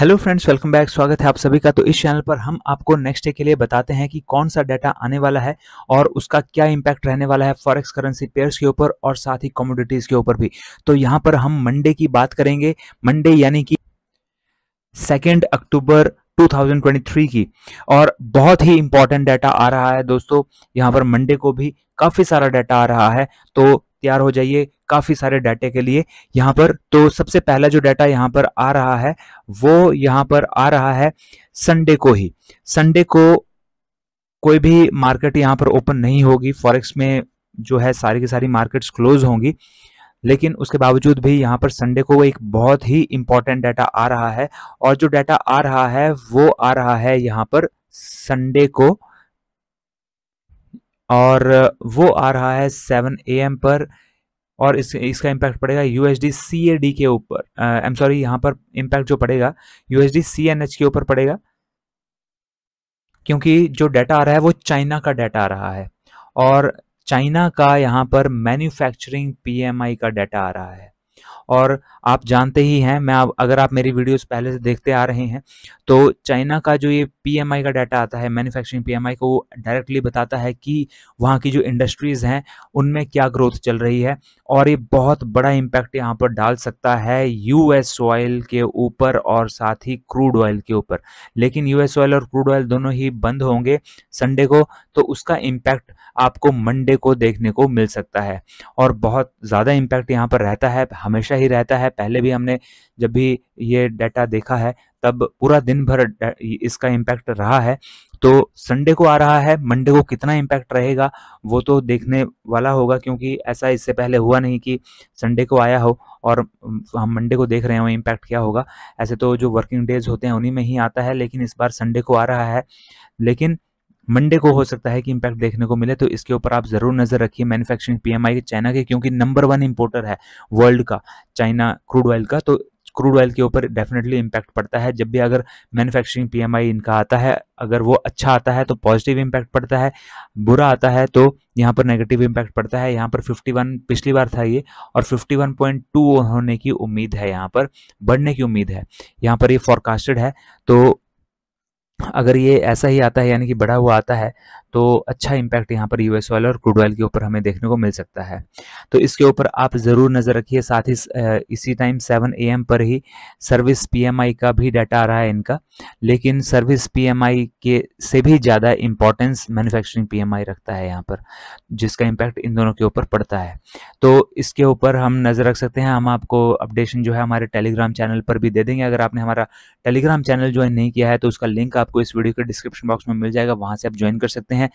hello friends welcome back स्वागत है आप सभी का तो इस चैनल पर हम आपको नेक्स्ट डे के लिए बताते हैं कि कौन सा डाटा आने वाला है और उसका क्या इम्पैक्ट रहने वाला है फॉरेक्स करेंसी पेयर्स के ऊपर और साथ ही कॉमोडिटीज के ऊपर भी तो यहाँ पर हम मंडे की बात करेंगे मंडे यानी कि सेकेंड अक्टूबर 2023 की और बहुत ही इंपॉर्टेंट डाटा आ रहा है दोस्तों यहाँ पर मंडे को भी काफ़ी सारा डाटा आ रहा है तो तैयार हो जाइए काफ़ी सारे डाटे के लिए यहाँ पर तो सबसे पहला जो डाटा यहाँ पर आ रहा है वो यहाँ पर आ रहा है संडे को ही संडे को कोई भी मार्केट यहाँ पर ओपन नहीं होगी फॉरेक्स में जो है सारी की सारी मार्केट्स क्लोज होंगी लेकिन उसके बावजूद भी यहाँ पर संडे को एक बहुत ही इम्पॉर्टेंट डाटा आ रहा है और जो डाटा आ रहा है वो आ रहा है यहाँ पर संडे को और वो आ रहा है सेवन ए एम पर और इस इसका इम्पैक्ट पड़ेगा U H D C A D के ऊपर आई एम सॉरी यहाँ पर इम्पैक्ट जो पड़ेगा U S D C N H के ऊपर पड़ेगा क्योंकि जो डाटा आ रहा है वो चाइना का डाटा आ रहा है और चाइना का यहाँ पर मैन्युफैक्चरिंग पीएमआई का डाटा आ रहा है और आप जानते ही हैं मैं आप अगर आप मेरी वीडियोस पहले से देखते आ रहे हैं तो चाइना का जो ये पीएमआई का डाटा आता है मैन्युफैक्चरिंग पीएमआई को वो डायरेक्टली बताता है कि वहाँ की जो इंडस्ट्रीज़ हैं उनमें क्या ग्रोथ चल रही है और ये बहुत बड़ा इम्पैक्ट यहाँ पर डाल सकता है यूएस ऑयल के ऊपर और साथ ही क्रूड ऑयल के ऊपर लेकिन यूएस ऑयल और क्रूड ऑयल दोनों ही बंद होंगे संडे को तो उसका इम्पैक्ट आपको मंडे को देखने को मिल सकता है और बहुत ज़्यादा इम्पैक्ट यहाँ पर रहता है हमेशा ही रहता है पहले भी हमने जब भी ये डाटा देखा है तब पूरा दिन भर इसका इम्पैक्ट रहा है तो संडे को आ रहा है मंडे को कितना इम्पैक्ट रहेगा वो तो देखने वाला होगा क्योंकि ऐसा इससे पहले हुआ नहीं कि संडे को आया हो और हम मंडे को देख रहे हो इम्पैक्ट क्या होगा ऐसे तो जो वर्किंग डेज होते हैं उन्हीं में ही आता है लेकिन इस बार संडे को आ रहा है लेकिन मंडे को हो सकता है कि इम्पैक्ट देखने को मिले तो इसके ऊपर आप ज़रूर नज़र रखिए मैन्युफैक्चरिंग पीएमआई के चाइना के क्योंकि नंबर वन इंपोर्टर है वर्ल्ड का चाइना क्रूड ऑयल का तो क्रूड ऑयल के ऊपर डेफिनेटली इम्पैक्ट पड़ता है जब भी अगर मैन्युफैक्चरिंग पीएमआई इनका आता है अगर वो अच्छा आता है तो पॉजिटिव इम्पैक्ट पड़ता है बुरा आता है तो यहाँ पर नेगेटिव इम्पैक्ट पड़ता है यहाँ पर 51 पिछली बार था ये और 51.2 होने की उम्मीद है यहाँ पर बढ़ने की उम्मीद है यहाँ पर ये फॉरकास्टेड है तो अगर ये ऐसा ही आता है यानी कि बढ़ा हुआ आता है तो अच्छा इम्पैक्ट यहाँ पर यूएस ऑयल और क्रूड ऑयल के ऊपर हमें देखने को मिल सकता है तो इसके ऊपर आप ज़रूर नज़र रखिए साथ ही इसी टाइम सेवन एम पर ही सर्विस पी का भी डाटा आ रहा है इनका लेकिन सर्विस पी के से भी ज़्यादा इम्पोर्टेंस मैन्युफैक्चरिंग पी रखता है यहाँ पर जिसका इम्पैक्ट इन दोनों के ऊपर पड़ता है तो इसके ऊपर हम नज़र रख सकते हैं हम आपको अपडेशन जो है हमारे टेलीग्राम चैनल पर भी दे देंगे अगर आपने हमारा टेलीग्राम चैनल ज्वाइन नहीं किया है तो उसका लिंक आपको इस वीडियो के डिस्क्रिप्शन बॉक्स में मिल जाएगा वहाँ से आप ज्वाइन कर सकते हैं हैं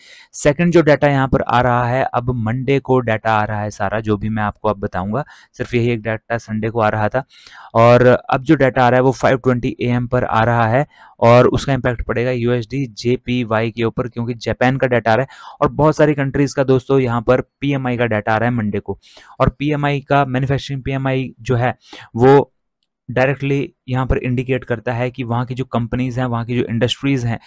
सेकंड जो डाटा यहाँ पर आ रहा है अब मंडे को डाटा आ रहा है सारा जो भी मैं आपको अब बताऊंगा सिर्फ यही एक डाटा संडे को आ रहा था और अब जो डाटा आ रहा है वो 520 ट्वेंटी पर आ रहा है और उसका इम्पैक्ट पड़ेगा यूएसडी जेपीवाई के ऊपर क्योंकि जापान का डाटा आ रहा है और बहुत सारी कंट्रीज़ का दोस्तों यहाँ पर पी का डाटा आ रहा है मंडे को और पी का मैन्युफैक्चरिंग पी जो है वो डायरेक्टली यहाँ पर इंडिकेट करता है कि वहाँ की जो कंपनीज़ हैं वहाँ की जो इंडस्ट्रीज़ हैं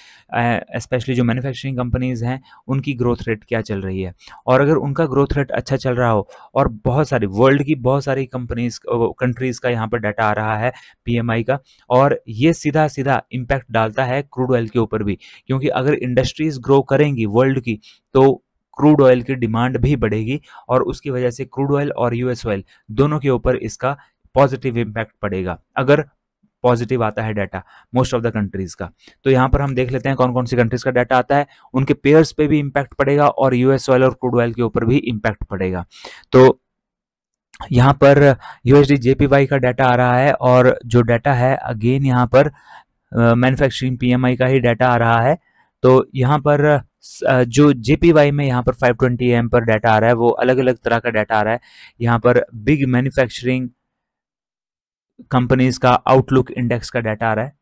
स्पेशली जो मैन्युफैक्चरिंग कंपनीज़ हैं उनकी ग्रोथ रेट क्या चल रही है और अगर उनका ग्रोथ रेट अच्छा चल रहा हो और बहुत सारी वर्ल्ड की बहुत सारी कंपनीज कंट्रीज़ का यहाँ पर डाटा आ रहा है पी का और ये सीधा सीधा इम्पैक्ट डालता है क्रूड ऑयल के ऊपर भी क्योंकि अगर इंडस्ट्रीज़ ग्रो करेंगी वर्ल्ड की तो क्रूड ऑयल की डिमांड भी बढ़ेगी और उसकी वजह से क्रूड ऑयल और यूएस ऑयल दोनों के ऊपर इसका पॉजिटिव इम्पैक्ट पड़ेगा अगर पॉजिटिव आता है data most of the countries का तो यहाँ पर हम देख लेते हैं कौन कौन सी कंट्रीज का डाटा आता है उनके पेयर्स पे भी इम्पैक्ट पड़ेगा और यूएस ऑयल और क्रूड ऑयल के ऊपर भी इम्पैक्ट पड़ेगा तो यहाँ पर यूएसडी जेपीवाई का डाटा आ रहा है और जो डाटा है अगेन यहाँ पर मैन्युफैक्चरिंग पीएमआई का ही डाटा आ रहा है तो यहाँ पर जो जेपीवाई में यहाँ पर 520 एम पर डाटा आ रहा है वो अलग अलग तरह का डाटा आ रहा है यहाँ पर बिग मैन्युफैक्चरिंग कंपनीज का आउटलुक इंडेक्स का डाटा आ रहा है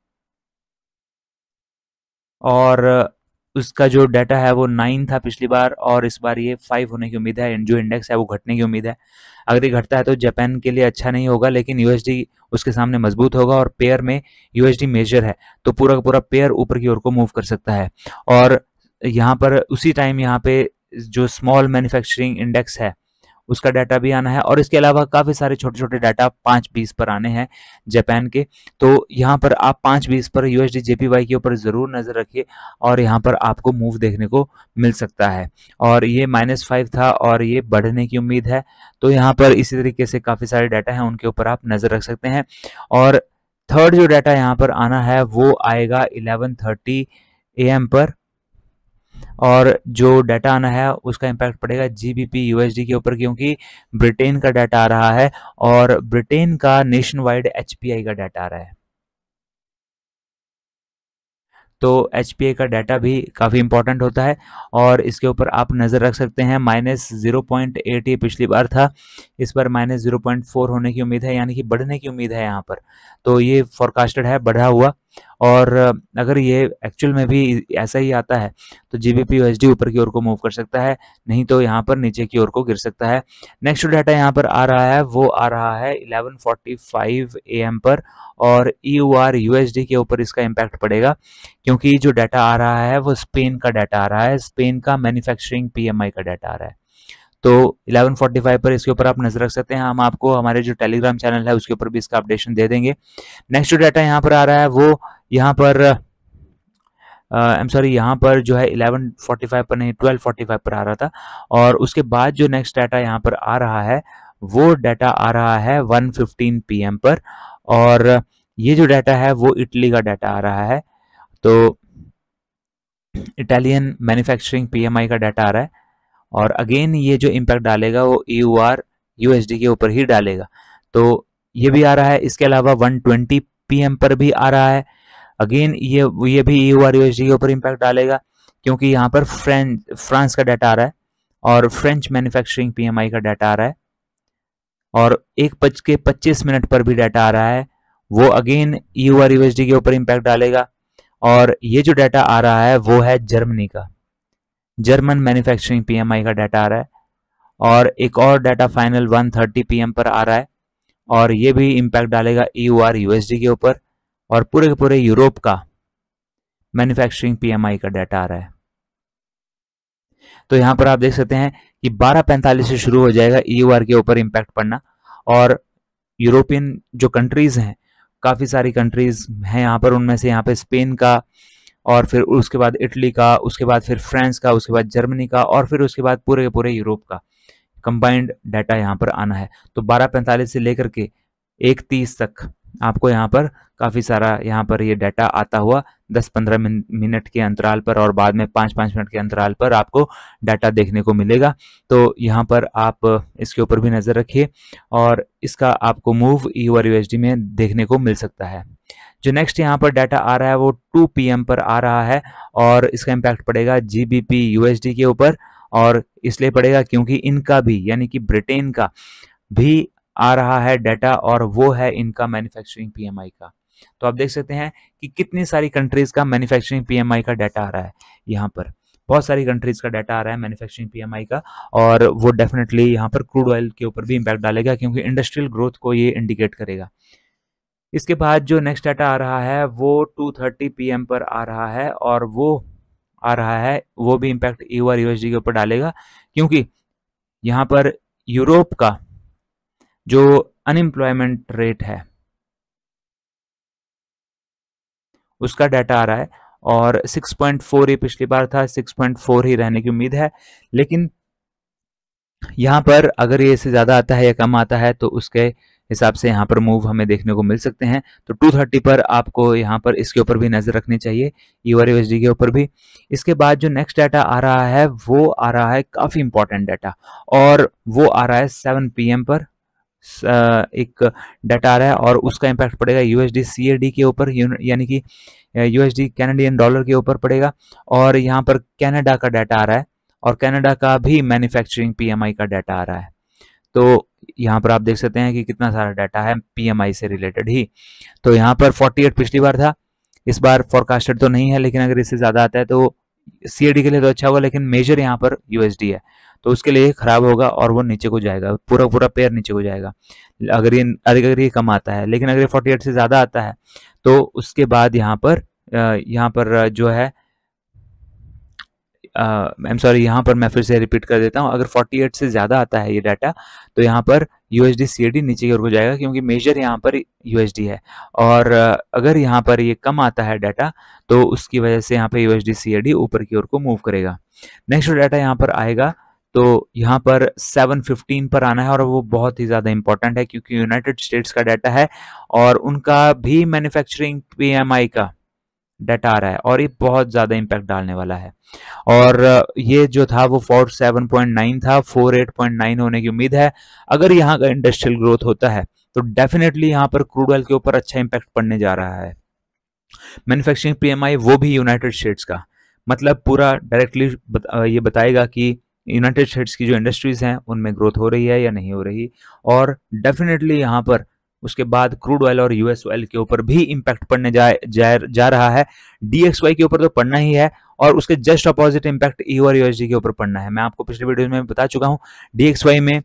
और उसका जो डाटा है वो नाइन था पिछली बार और इस बार ये फाइव होने की उम्मीद है जो इंडेक्स है वो घटने की उम्मीद है अगर ये घटता है तो जापान के लिए अच्छा नहीं होगा लेकिन यूएसडी उसके सामने मजबूत होगा और पेयर में यूएसडी मेजर है तो पूरा का पूरा पेयर ऊपर की ओर को मूव कर सकता है और यहाँ पर उसी टाइम यहाँ पे जो स्मॉल मैन्युफैक्चरिंग इंडेक्स है उसका डाटा भी आना है और इसके अलावा काफ़ी सारे छोटे छोटे डाटा पाँच बीस पर आने हैं जापान के तो यहाँ पर आप पाँच बीस पर यू एस के ऊपर ज़रूर नज़र रखिए और यहाँ पर आपको मूव देखने को मिल सकता है और ये माइनस फाइव था और ये बढ़ने की उम्मीद है तो यहाँ पर इसी तरीके से काफ़ी सारे डाटा हैं उनके ऊपर आप नज़र रख सकते हैं और थर्ड जो डाटा यहाँ पर आना है वो आएगा ए एम पर और जो डाटा आना है उसका इम्पैक्ट पड़ेगा जीबीपी यूएसडी के ऊपर क्योंकि ब्रिटेन का डाटा आ रहा है और ब्रिटेन का नेशन वाइड एचपीआई का डाटा आ रहा है तो एच का डाटा भी काफ़ी इंपॉर्टेंट होता है और इसके ऊपर आप नज़र रख सकते हैं माइनस ज़ीरो पॉइंट एट ये पिछली बार था इस पर माइनस ज़ीरो पॉइंट फोर होने की उम्मीद है यानी कि बढ़ने की उम्मीद है यहाँ पर तो ये फॉरकास्टेड है बढ़ा हुआ और अगर ये एक्चुअल में भी ऐसा ही आता है तो जी बी पी ऊपर की ओर को मूव कर सकता है नहीं तो यहाँ पर नीचे की ओर को गिर सकता है नेक्स्ट डाटा यहाँ पर आ रहा है वो आ रहा है 11:45 एम पर और ई यू आर यूएसडी के ऊपर इसका इम्पैक्ट पड़ेगा क्योंकि जो डाटा आ रहा है वो स्पेन का डाटा आ रहा है स्पेन का मैन्युफैक्चरिंग आई का डाटा आ रहा है तो 1145 पर इसके ऊपर आप नजर रख सकते हैं हम आपको हमारे जो टेलीग्राम चैनल है उसके ऊपर भी इसका अपडेशन दे देंगे नेक्स्ट जो डाटा यहाँ पर आ रहा है वो यहाँ पर आई एम सॉरी यहाँ पर जो है 1145 पर नहीं 1245 पर आ रहा था और उसके बाद जो नेक्स्ट डाटा यहाँ पर आ रहा है वो डाटा आ रहा है वन फिफ्टीन पर और ये जो डाटा है वो इटली का डाटा आ रहा है तो इटालियन मैन्युफैक्चरिंग पीएमआई का डाटा आ रहा है और अगेन ये जो इम्पैक्ट डालेगा वो ई e यू के ऊपर ही डालेगा तो ये भी आ रहा है इसके अलावा वन ट्वेंटी पर भी आ रहा है अगेन ये ये भी यू आर यू के ऊपर इम्पैक्ट डालेगा क्योंकि यहाँ पर फ्रेंच फ्रांस का डाटा आ रहा है और फ्रेंच मैन्युफैक्चरिंग पीएमआई का डाटा आ रहा है और एक बज के पच्चीस मिनट पर भी डाटा आ रहा है वो अगेन यू आर के ऊपर इम्पैक्ट डालेगा और ये जो डाटा आ रहा है वो है जर्मनी का जर्मन मैन्युफैक्चरिंग पीएमआई का डाटा आ रहा है और एक और डाटा फाइनल 130 पीएम पर आ रहा है और ये भी इम्पैक्ट डालेगा यू आर यूएसडी के ऊपर और पूरे के पूरे यूरोप का मैन्युफैक्चरिंग पीएमआई का डाटा आ रहा है तो यहां पर आप देख सकते हैं कि बारह पैंतालीस से शुरू हो जाएगा यू e आर के ऊपर इम्पैक्ट पड़ना और यूरोपियन जो कंट्रीज़ हैं काफ़ी सारी कंट्रीज़ हैं यहाँ पर उनमें से यहाँ पे स्पेन का और फिर उसके बाद इटली का उसके बाद फिर फ्रांस का उसके बाद जर्मनी का और फिर उसके बाद पूरे पूरे यूरोप का कंबाइंड डाटा यहाँ पर आना है तो बारह पैंतालीस से लेकर के एक तीस तक आपको यहाँ पर काफ़ी सारा यहाँ पर ये यह डाटा आता हुआ 10-15 मिनट के अंतराल पर और बाद में 5-5 मिनट के अंतराल पर आपको डाटा देखने को मिलेगा तो यहाँ पर आप इसके ऊपर भी नज़र रखिए और इसका आपको मूव ई में देखने को मिल सकता है जो नेक्स्ट यहाँ पर डाटा आ रहा है वो टू पी पर आ रहा है और इसका इम्पैक्ट पड़ेगा जी बी पी यूएसडी के ऊपर और इसलिए पड़ेगा क्योंकि इनका भी यानी कि ब्रिटेन का भी आ रहा है डाटा और वो है इनका मैन्युफैक्चरिंग पीएमआई का तो आप देख सकते हैं कि कितनी सारी कंट्रीज का मैन्युफैक्चरिंग पीएमआई का डाटा आ रहा है यहाँ पर बहुत सारी कंट्रीज का डाटा आ रहा है मैन्युफैक्चरिंग पीएमआई का और वो डेफिनेटली यहाँ पर क्रूड ऑयल के ऊपर भी इम्पैक्ट डालेगा क्योंकि इंडस्ट्रियल ग्रोथ को ये इंडिकेट करेगा इसके बाद जो नेक्स्ट डाटा आ रहा है वो 2:30 एम पर आ रहा है और वो आ रहा है वो भी इम्पैक्ट यू आर यूएसडी के ऊपर डालेगा क्योंकि यहाँ पर यूरोप का जो अनएम्प्लॉयमेंट रेट है उसका डाटा आ रहा है और 6.4 ही पिछली बार था 6.4 ही रहने की उम्मीद है लेकिन यहाँ पर अगर ये इससे ज़्यादा आता है या कम आता है तो उसके हिसाब से यहाँ पर मूव हमें देखने को मिल सकते हैं तो 230 पर आपको यहाँ पर इसके ऊपर भी नज़र रखनी चाहिए यू e आर के ऊपर भी इसके बाद जो नेक्स्ट डाटा आ रहा है वो आ रहा है काफ़ी इंपॉर्टेंट डाटा और वो आ रहा है 7 पीएम पर एक डाटा आ रहा है और उसका इम्पैक्ट पड़ेगा यूएसडी सीएडी के ऊपर यानी कि यूएसडी कैनेडियन डॉलर के ऊपर पड़ेगा और यहाँ पर कैनेडा का डाटा आ रहा है और कनाडा का भी मैन्युफैक्चरिंग पीएमआई का डाटा आ रहा है तो यहाँ पर आप देख सकते हैं कि कितना सारा डाटा है पीएमआई से रिलेटेड ही तो यहाँ पर 48 पिछली बार था इस बार फॉरकास्टेड तो नहीं है लेकिन अगर इससे ज़्यादा आता है तो सी के लिए तो अच्छा होगा लेकिन मेजर यहाँ पर यूएसडी है तो उसके लिए खराब होगा और वो नीचे को जाएगा पूरा पूरा पेयर नीचे को जाएगा अगर ये अगर ये कम आता है लेकिन अगर ये फोर्टी एट से ज़्यादा आता है तो उसके बाद यहाँ पर यहाँ पर जो है आई एम सॉरी यहाँ पर मैं फिर से रिपीट कर देता हूँ अगर 48 से ज़्यादा आता है ये डाटा तो यहाँ पर यू एस नीचे की ओर को जाएगा क्योंकि मेजर यहाँ पर यू है और अगर यहाँ पर ये कम आता है डाटा तो उसकी वजह से यहाँ पर यू ऊपर की ओर को मूव करेगा नेक्स्ट डाटा यहाँ पर आएगा तो यहाँ पर 715 पर आना है और वो बहुत ही ज़्यादा इंपॉर्टेंट है क्योंकि यूनाइटेड स्टेट्स का डाटा है और उनका भी मैन्युफैक्चरिंग पीएमआई का डेटा आ रहा है और ये बहुत ज़्यादा इम्पैक्ट डालने वाला है और ये जो था वो फोर सेवन पॉइंट नाइन था फोर एट पॉइंट नाइन होने की उम्मीद है अगर यहाँ का इंडस्ट्रियल ग्रोथ होता है तो डेफिनेटली यहाँ पर क्रूड ऑयल के ऊपर अच्छा इम्पैक्ट पड़ने जा रहा है मैन्युफैक्चरिंग पीएमआई वो भी यूनाइटेड स्टेट्स का मतलब पूरा डायरेक्टली ये बताएगा कि यूनाइटेड स्टेट्स की जो इंडस्ट्रीज़ हैं उनमें ग्रोथ हो रही है या नहीं हो रही और डेफिनेटली यहाँ पर उसके बाद क्रूड ऑयल और यूएस ऑयल के ऊपर भी इम्पैक्ट पड़ने जा, जा, जा रहा है डीएक्सवाई के ऊपर तो पड़ना ही है और उसके जस्ट अपोजिट इम्पैक्ट ईयू और यूएसडी के ऊपर पड़ना है मैं आपको पिछले वीडियो में बता चुका हूँ डीएक्सवाई में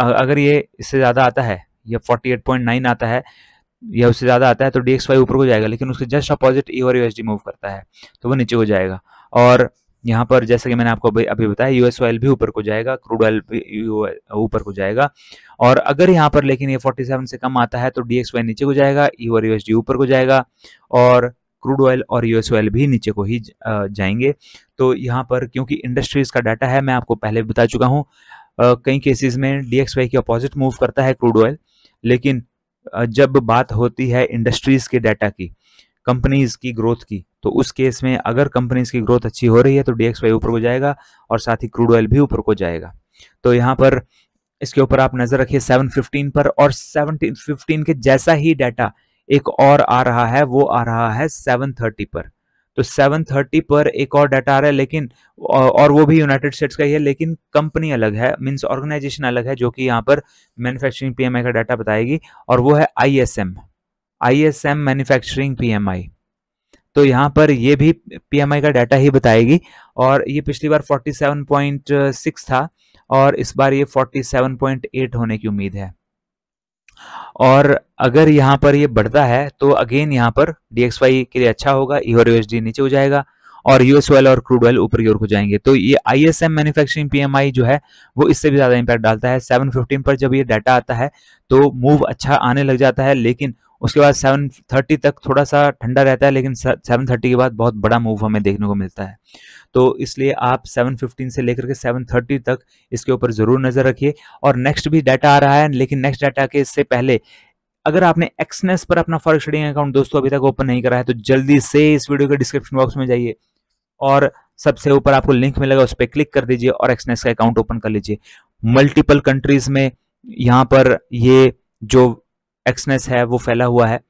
अगर ये इससे ज़्यादा आता है या फोर्टी आता है या उससे ज़्यादा आता है तो डीएक्सवाई ऊपर को जाएगा लेकिन उसके जस्ट अपोजिट ई और यूएसडी मूव करता है तो वो नीचे हो जाएगा और यहाँ पर जैसे कि मैंने आपको अभी बताया यूएस ऑयल भी ऊपर को जाएगा क्रूड ऑयल ऊपर को जाएगा और अगर यहाँ पर लेकिन ये 47 से कम आता है तो डी नीचे को जाएगा यू e और यूएसडी ऊपर को जाएगा और क्रूड ऑयल और यूएस ऑयल भी नीचे को ही जाएंगे तो यहाँ पर क्योंकि इंडस्ट्रीज का डाटा है मैं आपको पहले भी बता चुका हूँ कई केसेज में डी के अपोजिट मूव करता है क्रूड ऑयल लेकिन जब बात होती है इंडस्ट्रीज के डाटा की कंपनीज की ग्रोथ की तो उस केस में अगर कंपनीज की ग्रोथ अच्छी हो रही है तो डी ऊपर को जाएगा और साथ ही क्रूड ऑयल भी ऊपर को जाएगा तो यहाँ पर इसके ऊपर आप नजर रखिए 715 पर और 715 के जैसा ही डाटा एक और आ रहा है वो आ रहा है 730 पर तो 730 पर एक और डाटा आ रहा है लेकिन और वो भी यूनाइटेड स्टेट्स का ही है लेकिन कंपनी अलग है मीन्स ऑर्गेनाइजेशन अलग है जो कि यहाँ पर मैन्युफैक्चरिंग पीएमआई का डाटा बताएगी और वो है आईएसएम आईएसएम मैन्युफैक्चरिंग पीएमआई तो यहाँ पर ये भी पीएमआई का डाटा ही बताएगी और ये पिछली बार 47.6 था और इस बार ये 47.8 होने की उम्मीद है और अगर यहाँ पर ये बढ़ता है तो अगेन यहाँ पर डीएक्सवाई के लिए अच्छा होगा ई e यूएसडी नीचे हो जाएगा और यूएस ऑयल और क्रूड ऑयल ऊपर की ओर को जाएंगे तो ये आईएसएम मैन्युफैक्चरिंग पीएमआई जो है वो इससे भी ज्यादा इंपैक्ट डालता है 715 पर जब ये डाटा आता है तो मूव अच्छा आने लग जाता है लेकिन उसके बाद सेवन थर्टी तक थोड़ा सा ठंडा रहता है लेकिन सेवन थर्टी के बाद बहुत बड़ा मूव हमें देखने को मिलता है तो इसलिए आप सेवन फिफ्टीन से लेकर के सेवन थर्टी तक इसके ऊपर ज़रूर नज़र रखिए और नेक्स्ट भी डाटा आ रहा है लेकिन नेक्स्ट डाटा के इससे पहले अगर आपने एक्सनेस पर अपना फॉरेक्स ट्रेडिंग अकाउंट दोस्तों अभी तक ओपन नहीं करा है तो जल्दी से इस वीडियो के डिस्क्रिप्शन बॉक्स में जाइए और सबसे ऊपर आपको लिंक मिलेगा उस पर क्लिक कर दीजिए और एक्सनेस का अकाउंट ओपन कर लीजिए मल्टीपल कंट्रीज में यहाँ पर ये जो एक्सनेस है वो फैला हुआ है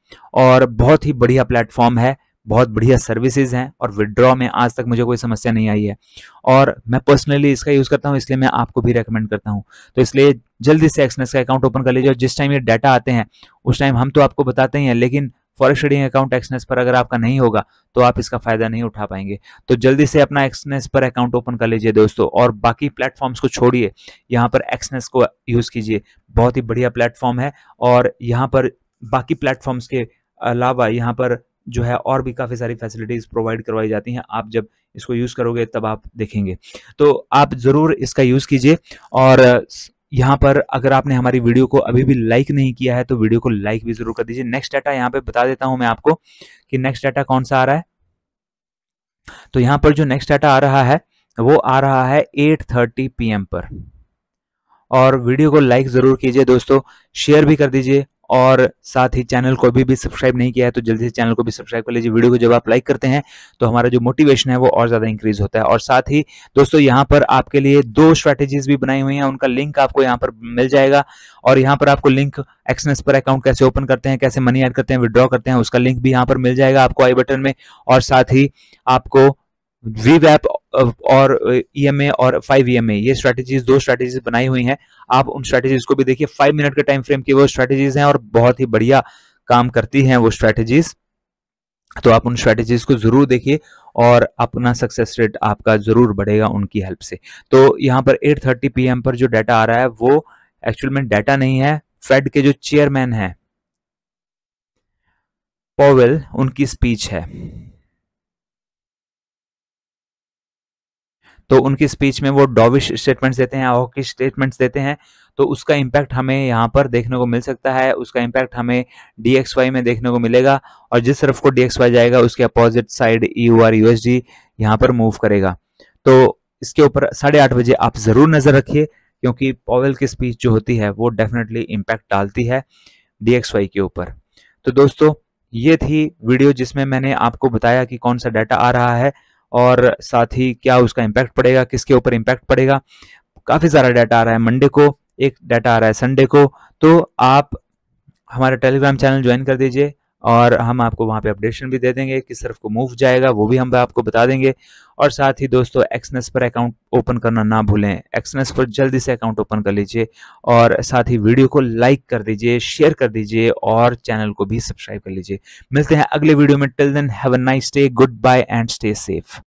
और बहुत ही बढ़िया प्लेटफॉर्म है बहुत बढ़िया सर्विसेज हैं और विदड्रॉ में आज तक मुझे कोई समस्या नहीं आई है और मैं पर्सनली इसका यूज़ करता हूँ इसलिए मैं आपको भी रेकमेंड करता हूँ तो इसलिए जल्दी से एक्सनेस का अकाउंट ओपन कर लीजिए और जिस टाइम ये डाटा आते हैं उस टाइम हम तो आपको बताते ही हैं लेकिन फॉरेस्ट ट्रेडिंग अकाउंट एक्सनेस पर अगर आपका नहीं होगा तो आप इसका फायदा नहीं उठा पाएंगे तो जल्दी से अपना एक्सनेस पर अकाउंट ओपन कर लीजिए दोस्तों और बाकी प्लेटफॉर्म्स को छोड़िए यहाँ पर एक्सनेस को यूज़ कीजिए बहुत ही बढ़िया प्लेटफॉर्म है और यहाँ पर बाकी प्लेटफॉर्म्स के अलावा यहाँ पर जो है और भी काफ़ी सारी फैसिलिटीज़ प्रोवाइड करवाई जाती हैं आप जब इसको यूज़ करोगे तब आप देखेंगे तो आप ज़रूर इसका यूज़ कीजिए और यहाँ पर अगर आपने हमारी वीडियो को अभी भी लाइक नहीं किया है तो वीडियो को लाइक भी जरूर कर दीजिए नेक्स्ट डाटा यहाँ पे बता देता हूं मैं आपको कि नेक्स्ट डाटा कौन सा आ रहा है तो यहाँ पर जो नेक्स्ट डाटा आ रहा है वो आ रहा है 8:30 पीएम पर और वीडियो को लाइक ज़रूर कीजिए दोस्तों शेयर भी कर दीजिए और साथ ही चैनल को अभी भी सब्सक्राइब नहीं किया है तो जल्दी से चैनल को भी सब्सक्राइब कर लीजिए वीडियो को जब आप लाइक करते हैं तो हमारा जो मोटिवेशन है वो और ज़्यादा इंक्रीज होता है और साथ ही दोस्तों यहाँ पर आपके लिए दो स्ट्रैटेजीज भी बनाई हुई हैं उनका लिंक आपको यहाँ पर मिल जाएगा और यहाँ पर आपको लिंक एक्सनेस पर अकाउंट कैसे ओपन करते हैं कैसे मनी एड करते हैं विड्रॉ करते हैं उसका लिंक भी यहाँ पर मिल जाएगा आपको आई बटन में और साथ ही आपको वी वैप और ई एम ए और फाइव ई एम ए ये स्ट्रैटेजीज दो स्ट्रैटेजीज बनाई हुई हैं आप उन स्ट्रैटेजीज को भी देखिए फाइव मिनट के टाइम फ्रेम की वो स्ट्रैटेजीज हैं और बहुत ही बढ़िया काम करती हैं वो स्ट्रैटेजीज तो आप उन स्ट्रैटेजीज को जरूर देखिए और अपना सक्सेस रेट आपका जरूर बढ़ेगा उनकी हेल्प से तो यहाँ पर 8:30 थर्टी पीएम पर जो डाटा आ रहा है वो एक्चुअल में डाटा नहीं है फेड के जो चेयरमैन है पॉवेल उनकी स्पीच है तो उनकी स्पीच में वो डॉविश स्टेटमेंट्स देते हैं हॉकिश स्टेटमेंट्स देते हैं तो उसका इम्पैक्ट हमें यहाँ पर देखने को मिल सकता है उसका इम्पैक्ट हमें डी वाई में देखने को मिलेगा और जिस तरफ को डी जाएगा उसके opposite side E U R U S D यहाँ पर मूव करेगा तो इसके ऊपर साढ़े आठ बजे आप ज़रूर नज़र रखिए क्योंकि पॉवेल की स्पीच जो होती है वो डेफिनेटली इम्पैक्ट डालती है डी वाई के ऊपर तो दोस्तों ये थी वीडियो जिसमें मैंने आपको बताया कि कौन सा डाटा आ रहा है और साथ ही क्या उसका इम्पैक्ट पड़ेगा किसके ऊपर इम्पैक्ट पड़ेगा काफ़ी सारा डाटा आ रहा है मंडे को एक डाटा आ रहा है संडे को तो आप हमारा टेलीग्राम चैनल ज्वाइन कर दीजिए और हम आपको वहाँ पे अपडेशन भी दे देंगे किस तरफ को मूव जाएगा वो भी हम आपको बता देंगे और साथ ही दोस्तों एक्सनेस पर अकाउंट ओपन करना ना भूलें एक्सनेस पर जल्दी से अकाउंट ओपन कर लीजिए और साथ ही वीडियो को लाइक कर दीजिए शेयर कर दीजिए और चैनल को भी सब्सक्राइब कर लीजिए मिलते हैं अगले वीडियो में till then have a nice day goodbye and stay safe